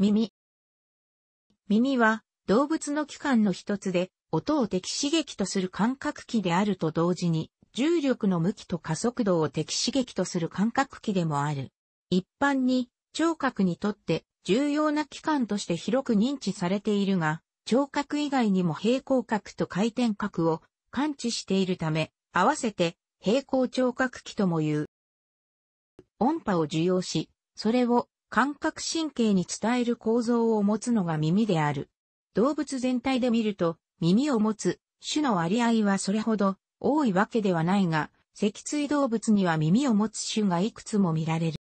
耳。耳は動物の器官の一つで、音を敵刺激とする感覚器であると同時に、重力の向きと加速度を敵刺激とする感覚器でもある。一般に、聴覚にとって重要な器官として広く認知されているが、聴覚以外にも平行角と回転角を感知しているため、合わせて平行聴覚器とも言う。音波を受容し、それを感覚神経に伝える構造を持つのが耳である。動物全体で見ると、耳を持つ種の割合はそれほど多いわけではないが、脊椎動物には耳を持つ種がいくつも見られる。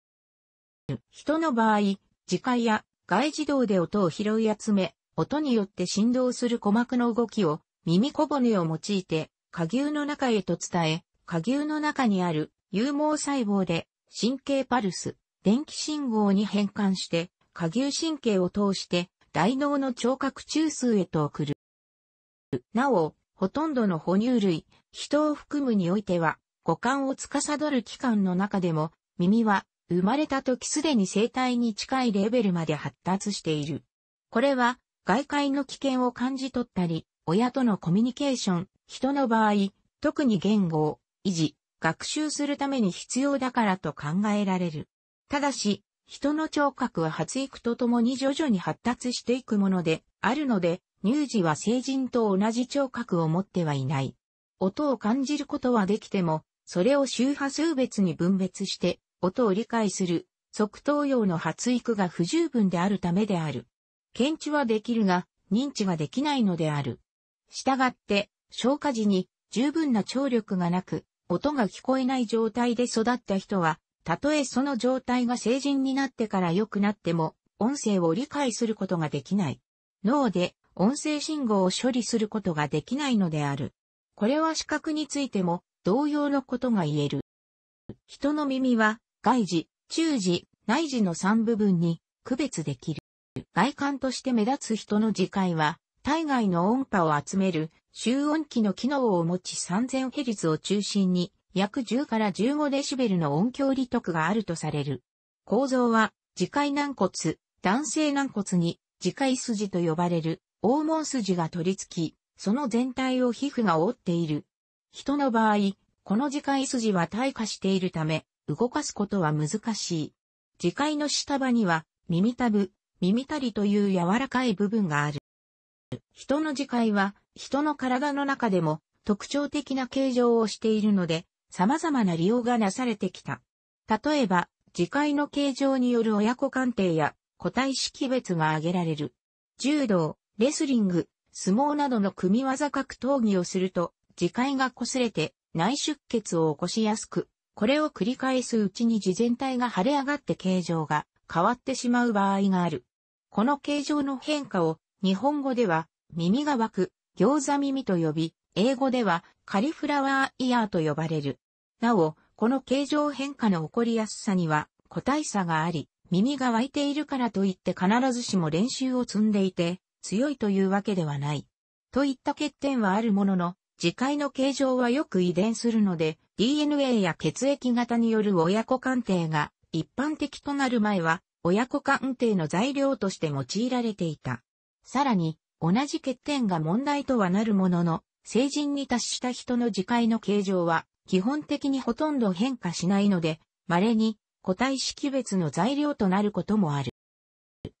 人の場合、磁界や外自動で音を拾い集め、音によって振動する鼓膜の動きを耳小骨を用いて下牛の中へと伝え、下牛の中にある有毛細胞で神経パルス、電気信号に変換して、下牛神経を通して大脳の聴覚中枢へと送る。なお、ほとんどの哺乳類、人を含むにおいては、五感を司る器官の中でも、耳は生まれた時すでに生体に近いレベルまで発達している。これは、外界の危険を感じ取ったり、親とのコミュニケーション、人の場合、特に言語を維持、学習するために必要だからと考えられる。ただし、人の聴覚は発育とともに徐々に発達していくもので、あるので、乳児は成人と同じ聴覚を持ってはいない。音を感じることはできても、それを周波数別に分別して、音を理解する、即答用の発育が不十分であるためである。検知はできるが、認知ができないのである。したがって、消化時に十分な聴力がなく、音が聞こえない状態で育った人は、たとえその状態が成人になってから良くなっても、音声を理解することができない。脳で音声信号を処理することができないのである。これは視覚についても同様のことが言える。人の耳は外耳、中耳、内耳の3部分に区別できる。外観として目立つ人の耳界は体外の音波を集める集音機の機能を持ち 3000Hz を中心に約10から15デシベルの音響利得があるとされる。構造は、磁界軟骨、男性軟骨に、磁界筋と呼ばれる、黄門筋が取り付き、その全体を皮膚が覆っている。人の場合、この磁界筋は退化しているため、動かすことは難しい。磁界の下場には、耳たぶ、耳たりという柔らかい部分がある。人の磁界は、人の体の中でも特徴的な形状をしているので、様々な利用がなされてきた。例えば、磁界の形状による親子鑑定や個体識別が挙げられる。柔道、レスリング、相撲などの組技格闘技をすると、磁界が擦れて内出血を起こしやすく、これを繰り返すうちに自全体が腫れ上がって形状が変わってしまう場合がある。この形状の変化を日本語では耳が湧く、餃子耳と呼び、英語ではカリフラワーイヤーと呼ばれる。なお、この形状変化の起こりやすさには個体差があり、耳が湧いているからといって必ずしも練習を積んでいて、強いというわけではない。といった欠点はあるものの、磁界の形状はよく遺伝するので、DNA や血液型による親子鑑定が一般的となる前は、親子鑑定の材料として用いられていた。さらに、同じ欠点が問題とはなるものの、成人に達した人の磁界の形状は、基本的にほとんど変化しないので、稀に個体識別の材料となることもある。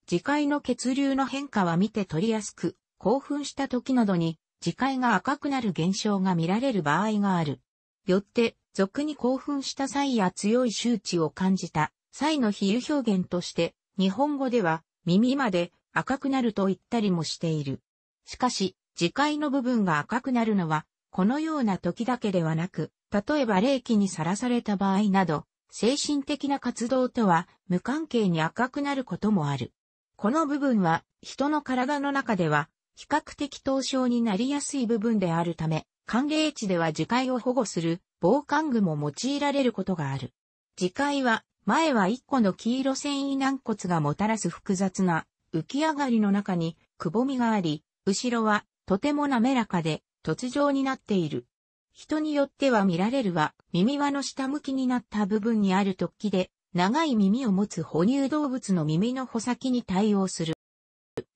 磁界の血流の変化は見て取りやすく、興奮した時などに磁界が赤くなる現象が見られる場合がある。よって、俗に興奮した際や強い周知を感じた際の比喩表現として、日本語では耳まで赤くなると言ったりもしている。しかし、磁界の部分が赤くなるのは、このような時だけではなく、例えば霊気にさらされた場合など、精神的な活動とは無関係に赤くなることもある。この部分は人の体の中では比較的凍傷になりやすい部分であるため、寒冷地では磁界を保護する防寒具も用いられることがある。磁界は前は一個の黄色繊維軟骨がもたらす複雑な浮き上がりの中にくぼみがあり、後ろはとても滑らかで、突状になっている。人によっては見られるは、耳輪の下向きになった部分にある突起で、長い耳を持つ哺乳動物の耳の穂先に対応する。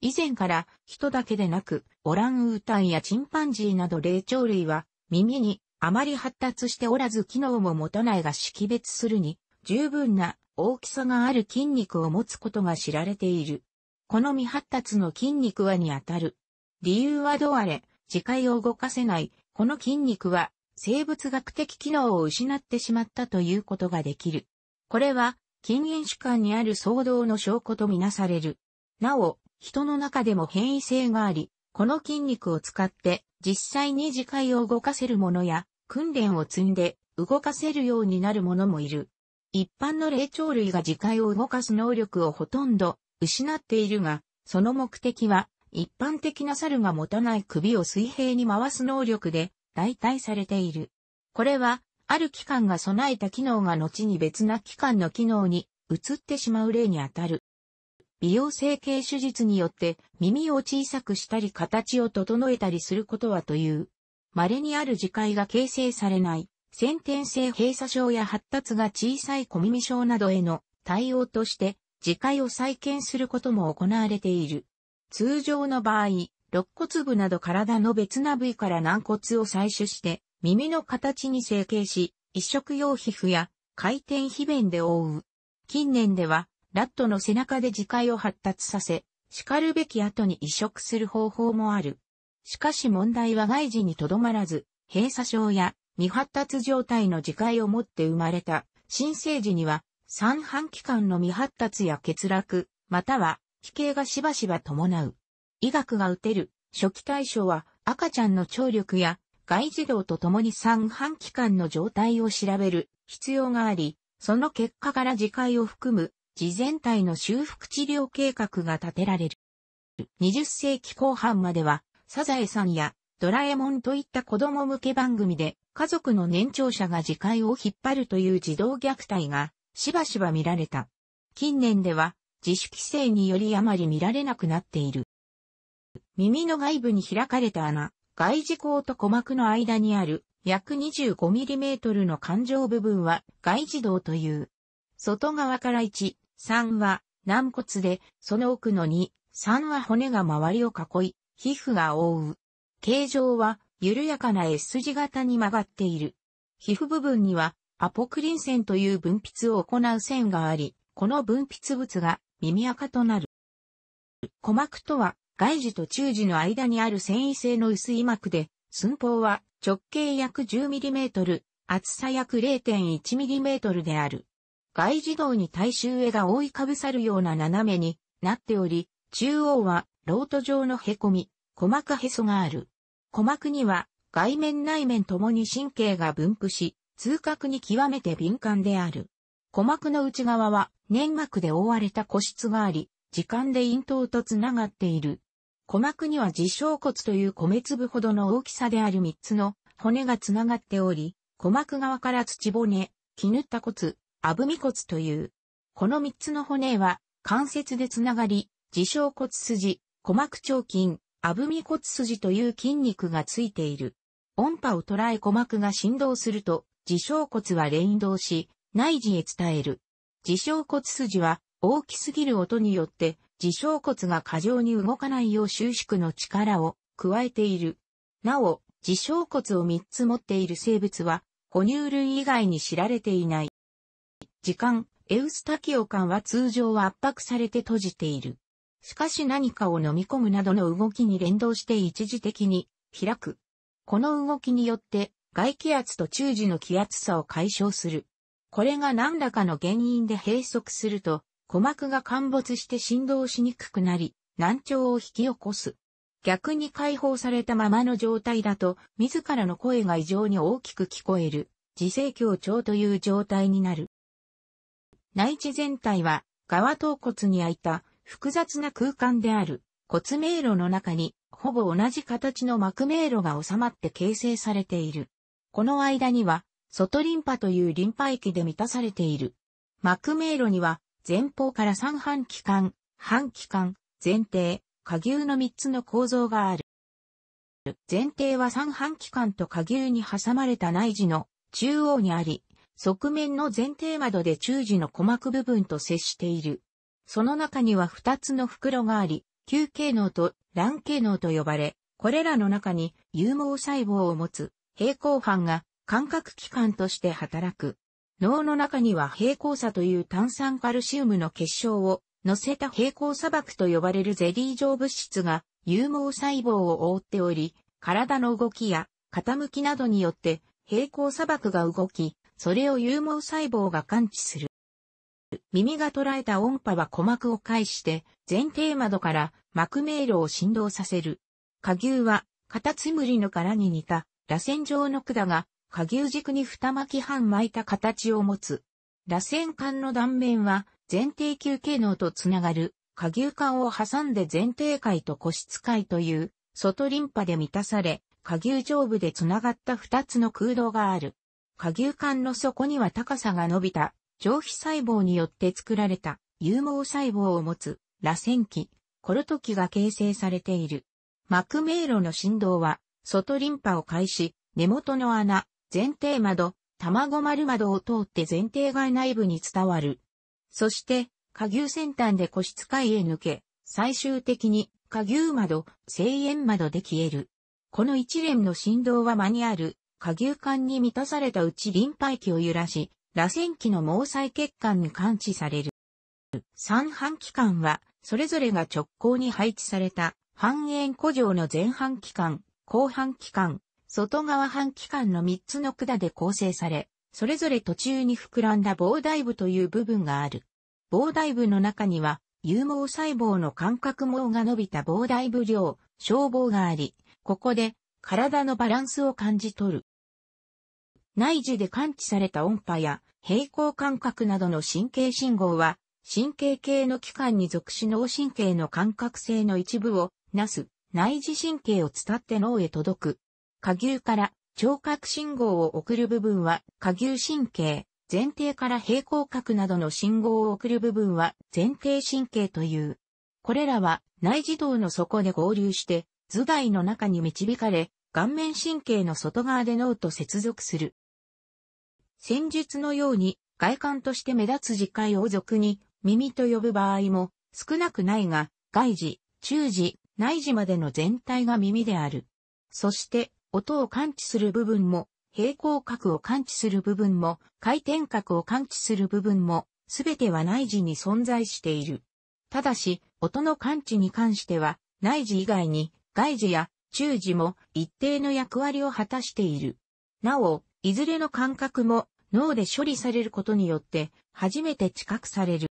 以前から人だけでなく、オランウータンやチンパンジーなど霊長類は耳にあまり発達しておらず機能も持たないが識別するに十分な大きさがある筋肉を持つことが知られている。この未発達の筋肉はにあたる理由はどうあれ、磁界を動かせない、この筋肉は生物学的機能を失ってしまったということができる。これは禁煙主観にある騒動の証拠とみなされる。なお、人の中でも変異性があり、この筋肉を使って実際に磁界を動かせるものや訓練を積んで動かせるようになるものもいる。一般の霊長類が磁界を動かす能力をほとんど失っているが、その目的は一般的な猿が持たない首を水平に回す能力で代替されている。これは、ある機関が備えた機能が後に別な機関の機能に移ってしまう例にあたる。美容整形手術によって耳を小さくしたり形を整えたりすることはという。稀にある磁界が形成されない、先天性閉鎖症や発達が小さい小耳症などへの対応として、磁界を再建することも行われている。通常の場合、肋骨部など体の別な部位から軟骨を採取して、耳の形に成形し、移植用皮膚や回転皮弁で覆う。近年では、ラットの背中で磁界を発達させ、叱るべき後に移植する方法もある。しかし問題は外耳にとどまらず、閉鎖症や未発達状態の磁界を持って生まれた新生児には、三半期間の未発達や欠落、または奇形がしばしば伴う。医学が打てる、初期対象は赤ちゃんの聴力や外児童と共に三半期間の状態を調べる必要があり、その結果から次回を含む、事全体の修復治療計画が立てられる。20世紀後半までは、サザエさんやドラえもんといった子供向け番組で、家族の年長者が次回を引っ張るという児童虐待がしばしば見られた。近年では、自主規制によりあまり見られなくなっている。耳の外部に開かれた穴、外耳孔と鼓膜の間にある約 25mm の環状部分は外耳道という。外側から1、3は軟骨で、その奥の2、3は骨が周りを囲い、皮膚が覆う。形状は緩やかな S 字型に曲がっている。皮膚部分にはアポクリン線という分泌を行う線があり、この分泌物が耳垢となる。鼓膜とは、外耳と中耳の間にある繊維性の薄い膜で、寸法は直径約 10mm、厚さ約 0.1mm である。外耳道に大衆絵が覆いかぶさるような斜めになっており、中央はロート状の凹み、鼓膜へそがある。鼓膜には外面内面ともに神経が分布し、痛覚に極めて敏感である。鼓膜の内側は粘膜で覆われた個室があり、時間で咽頭とつながっている。鼓膜には自小骨という米粒ほどの大きさである三つの骨がつながっており、鼓膜側から土骨、絹った骨、あぶみ骨という。この三つの骨は関節でつながり、自小骨筋、鼓膜腸筋、あぶみ骨筋という筋肉がついている。音波を捉え鼓膜が振動すると、自小骨は連動し、内耳へ伝える。自傷骨筋は大きすぎる音によって自傷骨が過剰に動かないよう収縮の力を加えている。なお、自傷骨を3つ持っている生物は哺乳類以外に知られていない。時間、エウスタキオ管は通常は圧迫されて閉じている。しかし何かを飲み込むなどの動きに連動して一時的に開く。この動きによって外気圧と中耳の気圧差を解消する。これが何らかの原因で閉塞すると、鼓膜が陥没して振動しにくくなり、難聴を引き起こす。逆に解放されたままの状態だと、自らの声が異常に大きく聞こえる、自生強調という状態になる。内地全体は、側頭骨に開いた複雑な空間である骨迷路の中に、ほぼ同じ形の膜迷路が収まって形成されている。この間には、外リンパというリンパ液で満たされている。膜迷路には、前方から三半期間、半期間、前提、下牛の三つの構造がある。前提は三半期間と下牛に挟まれた内耳の中央にあり、側面の前提窓で中耳の鼓膜部分と接している。その中には二つの袋があり、球形脳と卵形脳と呼ばれ、これらの中に有毛細胞を持つ平行斑が感覚器官として働く。脳の中には平行さという炭酸カルシウムの結晶を乗せた平行砂漠と呼ばれるゼリー状物質が有毛細胞を覆っており、体の動きや傾きなどによって平行砂漠が動き、それを有毛細胞が感知する。耳が捉えた音波は鼓膜を介して前提窓から膜迷路を振動させる。下牛はカタツムリの殻に似た螺旋状の管が下牛軸に二巻き半巻いた形を持つ。螺旋管の断面は前提球形能とつながる下牛管を挟んで前提界と個室界という外リンパで満たされ、下牛上部でつながった二つの空洞がある。下牛管の底には高さが伸びた上皮細胞によって作られた有毛細胞を持つ螺旋器、コルト器が形成されている。膜迷路の振動は外リンパを介し、根元の穴、前提窓、卵丸窓を通って前提外内部に伝わる。そして、下牛先端で個室階へ抜け、最終的に下牛窓、声援窓で消える。この一連の振動は間にある下牛管に満たされたうちリンパ液を揺らし、螺旋機の毛細血管に感知される。三半期間は、それぞれが直行に配置された半円古城の前半期間、後半期間、外側半期間の3つの管で構成され、それぞれ途中に膨らんだ膨大部という部分がある。膨大部の中には、有毛細胞の感覚網が伸びた膨大部量、小胞があり、ここで体のバランスを感じ取る。内耳で感知された音波や平行感覚などの神経信号は、神経系の器官に属し脳神経の感覚性の一部をなす内耳神経を伝って脳へ届く下牛から聴覚信号を送る部分は下牛神経、前提から平行角などの信号を送る部分は前提神経という。これらは内耳道の底で合流して頭蓋の中に導かれ、顔面神経の外側で脳と接続する。戦術のように外観として目立つ磁界を俗に耳と呼ぶ場合も少なくないが、外耳、中耳、内耳までの全体が耳である。そして、音を感知する部分も、平行角を感知する部分も、回転角を感知する部分も、すべては内耳に存在している。ただし、音の感知に関しては、内耳以外に、外耳や中耳も一定の役割を果たしている。なお、いずれの感覚も脳で処理されることによって初めて知覚される。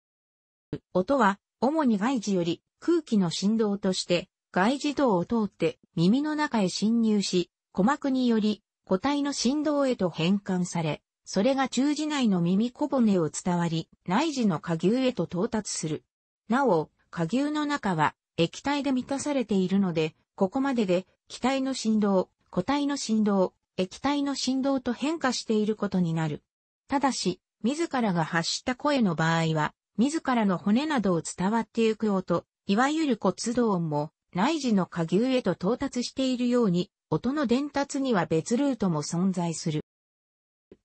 音は主に外耳より空気の振動として外耳道を通って耳の中へ侵入し鼓膜により個体の振動へと変換され、それが中耳内の耳小骨を伝わり、内耳の下牛へと到達する。なお、下牛の中は液体で満たされているので、ここまでで気体の振動、個体の振動、液体の振動と変化していることになる。ただし、自らが発した声の場合は、自らの骨などを伝わってゆく音、いわゆる骨動音も内耳の下牛へと到達しているように音の伝達には別ルートも存在する。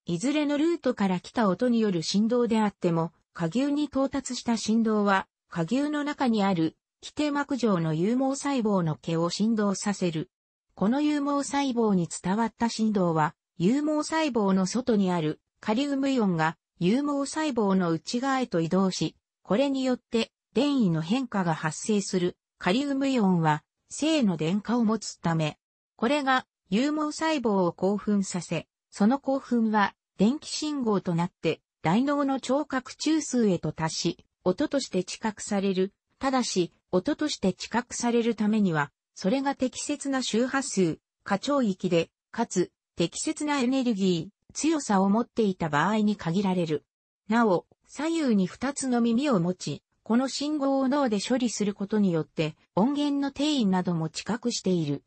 いずれのルートから来た音による振動であっても、下牛に到達した振動は、下牛の中にある、基底膜上の有毛細胞の毛を振動させる。この有毛細胞に伝わった振動は、有毛細胞の外にあるカリウムイオンが有毛細胞の内側へと移動し、これによって電位の変化が発生するカリウムイオンは正の電荷を持つため、これが有毛細胞を興奮させ、その興奮は電気信号となって大脳の聴覚中枢へと達し、音として知覚される。ただし、音として知覚されるためには、それが適切な周波数、過聴域で、かつ適切なエネルギー、強さを持っていた場合に限られる。なお、左右に2つの耳を持ち、この信号を脳で処理することによって、音源の定位なども知覚している。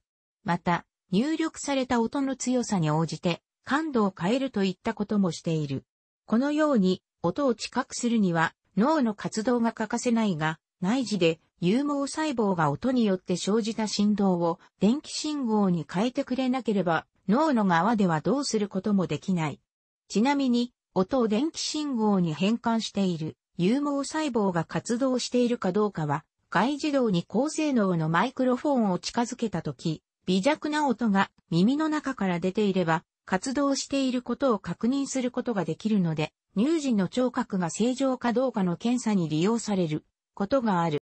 また、入力された音の強さに応じて感度を変えるといったこともしている。このように、音を知覚するには脳の活動が欠かせないが、内耳で有毛細胞が音によって生じた振動を電気信号に変えてくれなければ、脳の側ではどうすることもできない。ちなみに、音を電気信号に変換している有毛細胞が活動しているかどうかは、外耳道に高性能のマイクロフォンを近づけたとき、微弱な音が耳の中から出ていれば、活動していることを確認することができるので、乳児の聴覚が正常かどうかの検査に利用されることがある。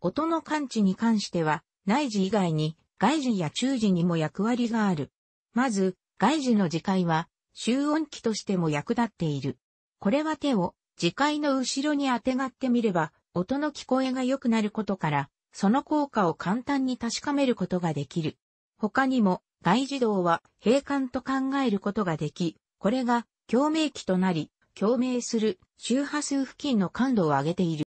音の感知に関しては、内耳以外に外耳や中耳にも役割がある。まず、外耳の磁界は、集音器としても役立っている。これは手を磁界の後ろに当てがってみれば、音の聞こえが良くなることから、その効果を簡単に確かめることができる。他にも、外耳道は閉館と考えることができ、これが共鳴器となり、共鳴する周波数付近の感度を上げている。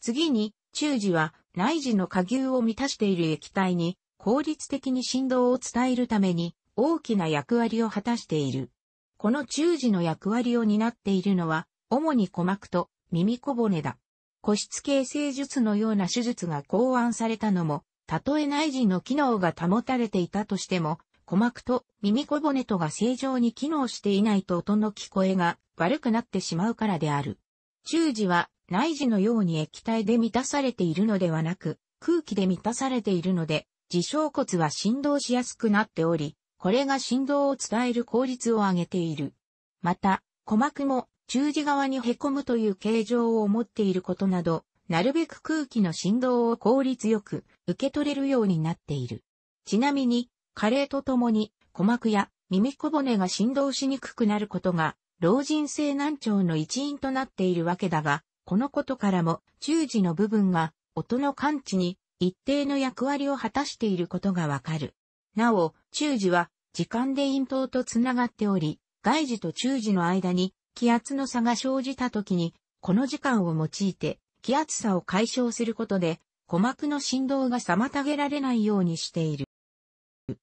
次に、中耳は内耳の下牛を満たしている液体に効率的に振動を伝えるために大きな役割を果たしている。この中耳の役割を担っているのは、主に鼓膜と耳小骨だ。個室形成術のような手術が考案されたのも、たとえ内耳の機能が保たれていたとしても、鼓膜と耳小骨とが正常に機能していないと音の聞こえが悪くなってしまうからである。中耳は内耳のように液体で満たされているのではなく、空気で満たされているので、自小骨は振動しやすくなっており、これが振動を伝える効率を上げている。また、鼓膜も中字側に凹むという形状を持っていることなど、なるべく空気の振動を効率よく受け取れるようになっている。ちなみに、加齢とともに鼓膜や耳小骨が振動しにくくなることが、老人性難聴の一因となっているわけだが、このことからも、中耳の部分が、音の感知に一定の役割を果たしていることがわかる。なお、中耳は、時間で咽頭とつながっており、外耳と中耳の間に気圧の差が生じた時に、この時間を用いて気圧差を解消することで、鼓膜の振動が妨げられないようにしている。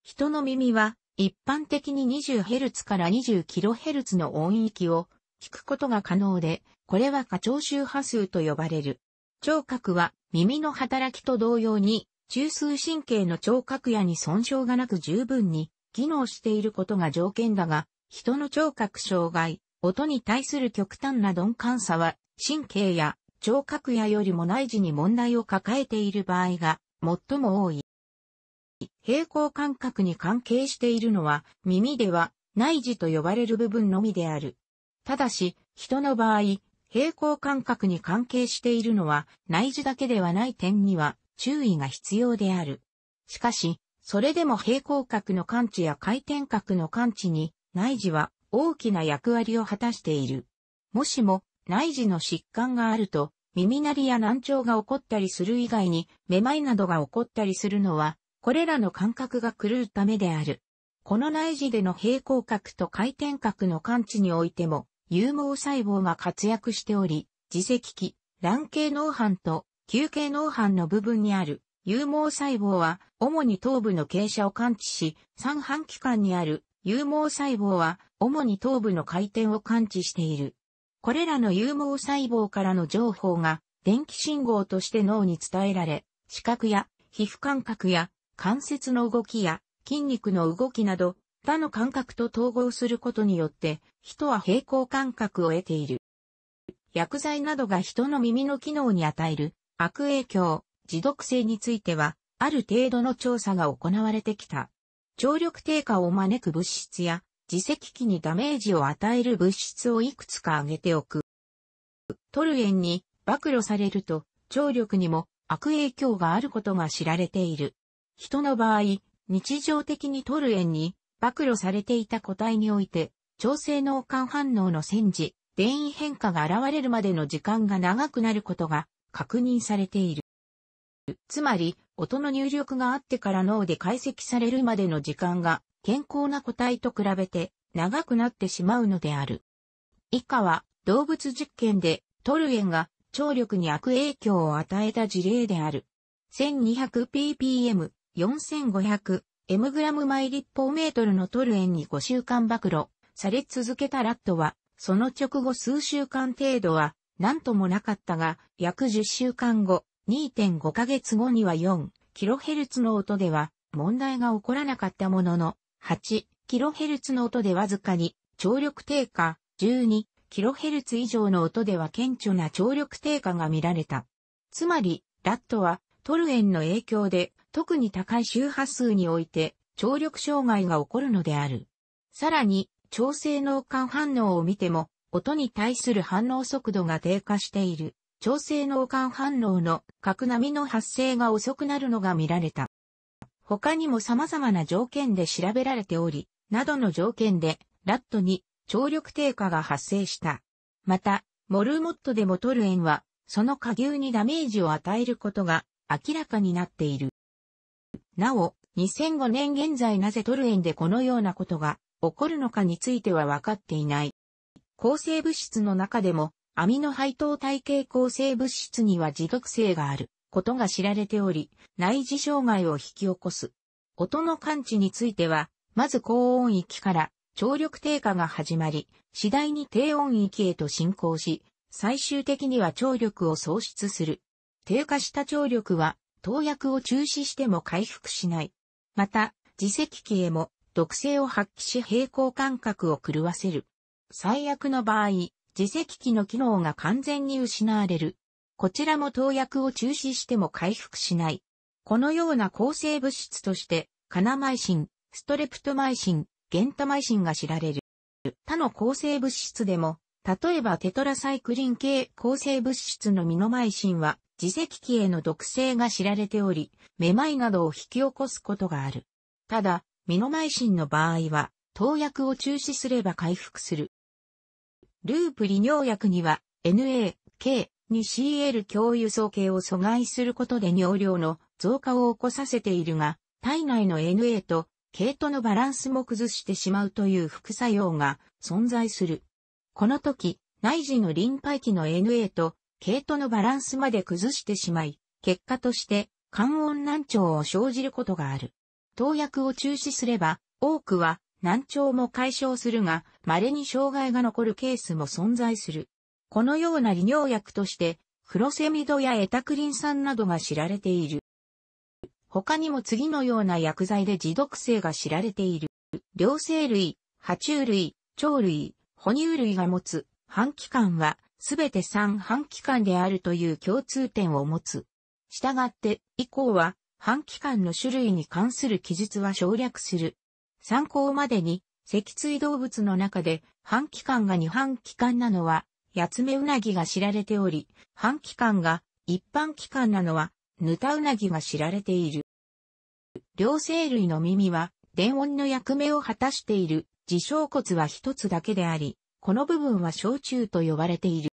人の耳は一般的に 20Hz から 20kHz の音域を聞くことが可能で、これは過聴周波数と呼ばれる。聴覚は耳の働きと同様に中枢神経の聴覚野に損傷がなく十分に機能していることが条件だが、人の聴覚障害、音に対する極端な鈍感さは、神経や聴覚やよりも内耳に問題を抱えている場合が最も多い。平行感覚に関係しているのは、耳では内耳と呼ばれる部分のみである。ただし、人の場合、平行感覚に関係しているのは内耳だけではない点には注意が必要である。しかし、それでも平感角の感知や回転角の感知に内耳は大きな役割を果たしている。もしも内耳の疾患があると耳鳴りや難聴が起こったりする以外にめまいなどが起こったりするのはこれらの感覚が狂うためである。この内耳での平行角と回転角の感知においても、有毛細胞が活躍しており、自責器、卵形脳斑と球形脳斑の部分にある有毛細胞は、主に頭部の傾斜を感知し、三半規管にある有毛細胞は主に頭部の回転を感知している。これらの有毛細胞からの情報が電気信号として脳に伝えられ、視覚や皮膚感覚や関節の動きや筋肉の動きなど他の感覚と統合することによって人は平行感覚を得ている。薬剤などが人の耳の機能に与える悪影響、持続性についてはある程度の調査が行われてきた。張力低下を招く物質や、自石器にダメージを与える物質をいくつか挙げておく。トルエンに暴露されると、張力にも悪影響があることが知られている。人の場合、日常的にトルエンに暴露されていた個体において、調整脳幹反応の戦時、電位変化が現れるまでの時間が長くなることが確認されている。つまり、音の入力があってから脳で解析されるまでの時間が健康な個体と比べて長くなってしまうのである。以下は動物実験でトルエンが聴力に悪影響を与えた事例である。1200ppm、4500mg 毎立方メートルのトルエンに5週間暴露され続けたラットは、その直後数週間程度は何ともなかったが、約10週間後、2.5ヶ月後には 4kHz の音では問題が起こらなかったものの、8kHz の音でわずかに聴力低下、12kHz 以上の音では顕著な聴力低下が見られた。つまり、ラットはトルエンの影響で特に高い周波数において聴力障害が起こるのである。さらに、調整脳幹反応を見ても、音に対する反応速度が低下している。調整脳幹反応の核波の発生が遅くなるのが見られた。他にも様々な条件で調べられており、などの条件で、ラットに聴力低下が発生した。また、モルモットでもトルエンは、その下牛にダメージを与えることが明らかになっている。なお、2005年現在なぜトルエンでこのようなことが起こるのかについては分かっていない。抗生物質の中でもアミノ配糖体系構成物質には持続性があることが知られており、内耳障害を引き起こす。音の感知については、まず高音域から聴力低下が始まり、次第に低音域へと進行し、最終的には聴力を喪失する。低下した聴力は、投薬を中止しても回復しない。また、自責器へも毒性を発揮し平衡感覚を狂わせる。最悪の場合、自責機の機能が完全に失われる。こちらも投薬を中止しても回復しない。このような抗生物質として、カナマイシン、ストレプトマイシン、ゲンタマイシンが知られる。他の抗生物質でも、例えばテトラサイクリン系抗生物質のミノマイシンは、自責機への毒性が知られており、めまいなどを引き起こすことがある。ただ、ミノマイシンの場合は、投薬を中止すれば回復する。ループ利尿薬には NA、K、2CL 共有送形を阻害することで尿量の増加を起こさせているが、体内の NA と K とのバランスも崩してしまうという副作用が存在する。この時、内耳のリンパ液の NA と K とのバランスまで崩してしまい、結果として、肝音難聴を生じることがある。投薬を中止すれば、多くは難聴も解消するが、稀に障害が残るケースも存在する。このような利尿薬として、クロセミドやエタクリン酸などが知られている。他にも次のような薬剤で持毒性が知られている。両生類、爬虫類、鳥類、哺乳類が持つ半期間は、すべて三半期間であるという共通点を持つ。したがって、以降は、半期間の種類に関する記述は省略する。参考までに、脊椎動物の中で、半期間が二半期間なのは、ヤツメウナギが知られており、半期間が一般期間なのは、ヌタウナギが知られている。両生類の耳は、電音の役目を果たしている、自小骨は一つだけであり、この部分は小虫と呼ばれている。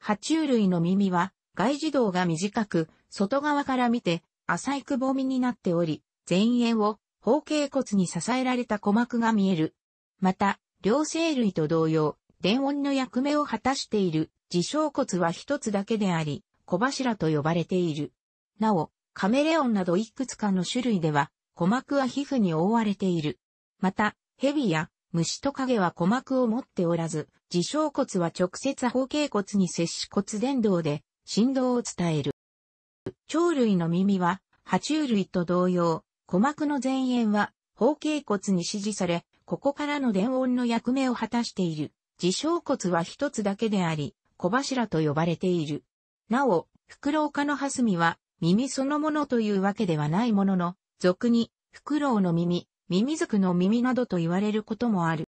爬虫類の耳は、外耳道が短く、外側から見て、浅いくぼみになっており、前縁を方形骨に支えられた鼓膜が見える。また、両生類と同様、電音の役目を果たしている自傷骨は一つだけであり、小柱と呼ばれている。なお、カメレオンなどいくつかの種類では、鼓膜は皮膚に覆われている。また、蛇や虫と影は鼓膜を持っておらず、自傷骨は直接方形骨に接し骨伝導で振動を伝える。鳥類の耳は、爬虫類と同様、鼓膜の前縁は方形骨に支持され、ここからの伝音の役目を果たしている。自小骨は一つだけであり、小柱と呼ばれている。なお、フウ化のハスミは耳そのものというわけではないものの、俗に、フウの耳、耳くの耳などと言われることもある。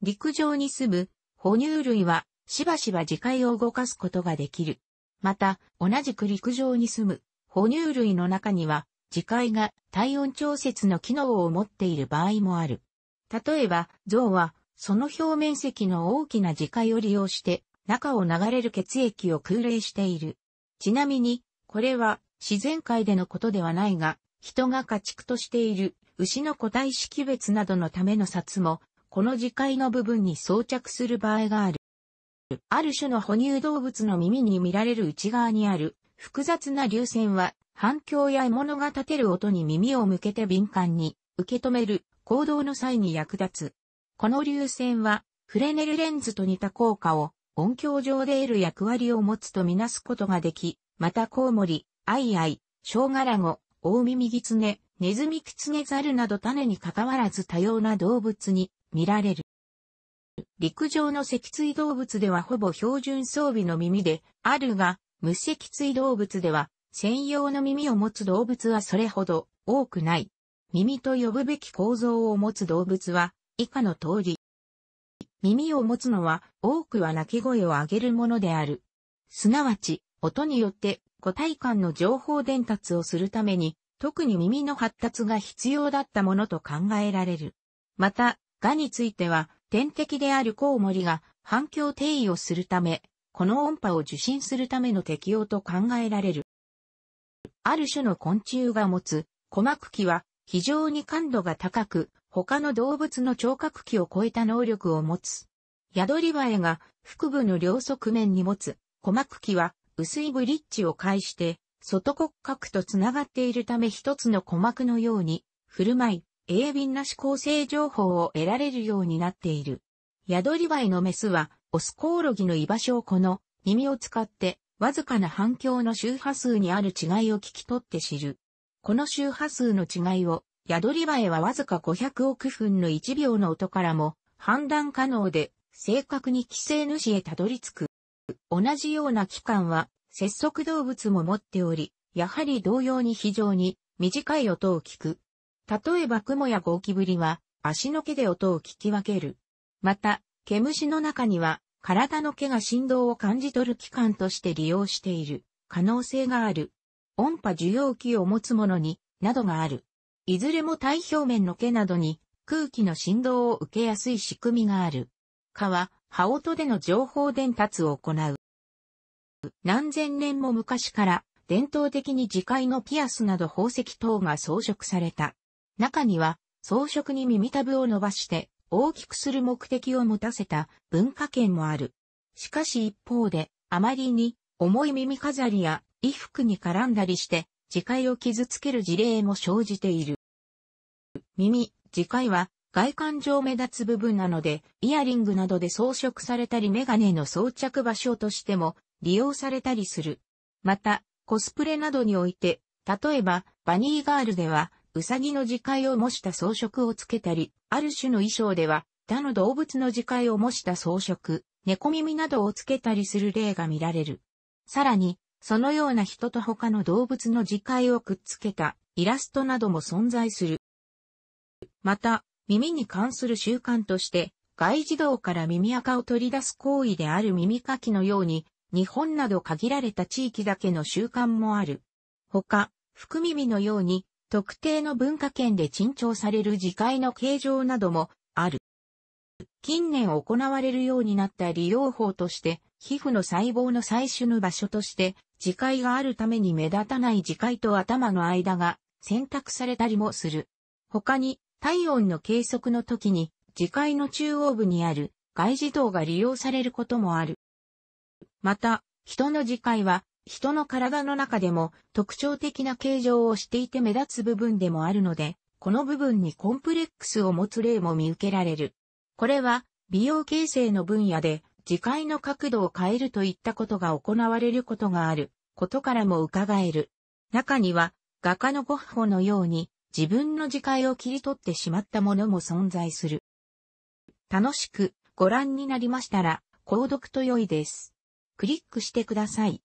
陸上に住む哺乳類はしばしば自戒を動かすことができる。また、同じく陸上に住む哺乳類の中には磁界が体温調節の機能を持っている場合もある。例えば、像は、その表面積の大きな磁界を利用して、中を流れる血液を空冷している。ちなみに、これは自然界でのことではないが、人が家畜としている牛の個体識別などのための札も、この磁界の部分に装着する場合がある。ある種の哺乳動物の耳に見られる内側にある複雑な流線は反響や獲物が立てる音に耳を向けて敏感に受け止める行動の際に役立つ。この流線はフレネルレンズと似た効果を音響上で得る役割を持つとみなすことができ、またコウモリ、アイアイ、ショウガラゴ、オオミミギツネ、ネズミキツネザルなど種に関わらず多様な動物に見られる。陸上の脊椎動物ではほぼ標準装備の耳であるが、無脊椎動物では専用の耳を持つ動物はそれほど多くない。耳と呼ぶべき構造を持つ動物は以下の通り。耳を持つのは多くは鳴き声を上げるものである。すなわち、音によって個体間の情報伝達をするために、特に耳の発達が必要だったものと考えられる。また、蛾については、天敵であるコウモリが反響定位をするため、この音波を受信するための適用と考えられる。ある種の昆虫が持つ鼓膜器は非常に感度が高く、他の動物の聴覚器を超えた能力を持つ。ヤドリバエが腹部の両側面に持つ鼓膜器は薄いブリッジを介して外骨格とつながっているため一つの鼓膜のように振る舞い、鋭敏な指向性情報を得られるようになっている。ヤドリバエのメスはオスコオロギの居場所をこの耳を使ってわずかな反響の周波数にある違いを聞き取って知る。この周波数の違いを、宿り場へはわずか500億分の1秒の音からも判断可能で、正確に寄生主へたどり着く。同じような期間は、節足動物も持っており、やはり同様に非常に短い音を聞く。例えば雲やゴキブリは足の毛で音を聞き分ける。また、毛虫の中には体の毛が振動を感じ取る器官として利用している可能性がある。音波受容器を持つものに、などがある。いずれも体表面の毛などに空気の振動を受けやすい仕組みがある。蚊は、葉音での情報伝達を行う。何千年も昔から伝統的に磁界のピアスなど宝石等が装飾された。中には装飾に耳たぶを伸ばして大きくする目的を持たせた文化圏もある。しかし一方で、あまりに重い耳飾りや衣服に絡んだりして、自戒を傷つける事例も生じている。耳、自戒は外観上目立つ部分なので、イヤリングなどで装飾されたりメガネの装着場所としても利用されたりする。また、コスプレなどにおいて、例えば、バニーガールでは、ウサギの自戒を模した装飾をつけたり、ある種の衣装では、他の動物の自戒を模した装飾、猫耳などをつけたりする例が見られる。さらに、そのような人と他の動物の自戒をくっつけたイラストなども存在する。また、耳に関する習慣として、外児童から耳垢を取り出す行為である耳かきのように、日本など限られた地域だけの習慣もある。他、福耳のように特定の文化圏で珍重される自戒の形状などもある。近年行われるようになった利用法として、皮膚の細胞の採取の場所として、自戒があるために目立たない自戒と頭の間が選択されたりもする。他に、体温の計測の時に、自戒の中央部にある外耳道が利用されることもある。また、人の自戒は人の体の中でも特徴的な形状をしていて目立つ部分でもあるので、この部分にコンプレックスを持つ例も見受けられる。これは美容形成の分野で磁界の角度を変えるといったことが行われることがあることからも伺える。中には画家のゴッホのように自分の磁界を切り取ってしまったものも存在する。楽しくご覧になりましたら、購読と良いです。クリックしてください。